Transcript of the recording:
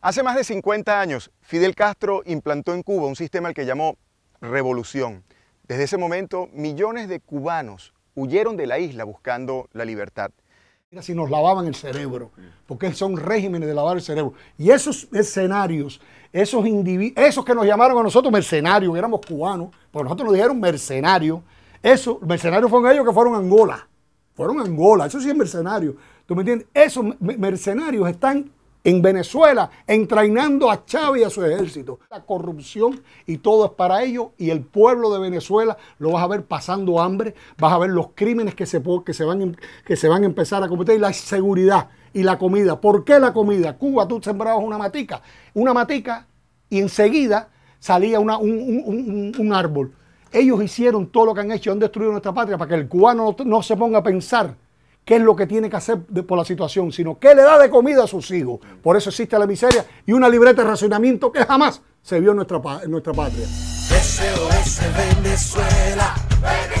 Hace más de 50 años, Fidel Castro implantó en Cuba un sistema al que llamó revolución. Desde ese momento, millones de cubanos huyeron de la isla buscando la libertad. Mira, si nos lavaban el cerebro, porque son regímenes de lavar el cerebro. Y esos escenarios, esos individuos, esos que nos llamaron a nosotros mercenarios, éramos cubanos, porque nosotros nos dijeron mercenarios, esos mercenarios fueron ellos que fueron a Angola. Fueron a Angola, eso sí es mercenario. ¿Tú me entiendes? Esos mercenarios están en Venezuela, entrenando a Chávez y a su ejército. La corrupción y todo es para ellos y el pueblo de Venezuela lo vas a ver pasando hambre, vas a ver los crímenes que se, que se, van, que se van a empezar a cometer y la seguridad y la comida. ¿Por qué la comida? Cuba, tú sembrabas una matica, una matica y enseguida salía un, árbol. Ellos hicieron todo lo que han hecho, han destruido nuestra patria para que el cubano no se ponga a pensar qué es lo que tiene que hacer por la situación, sino qué le da de comida a sus hijos. Por eso existe la miseria y una libreta de racionamiento que jamás se vio en nuestra, patria. Venezuela.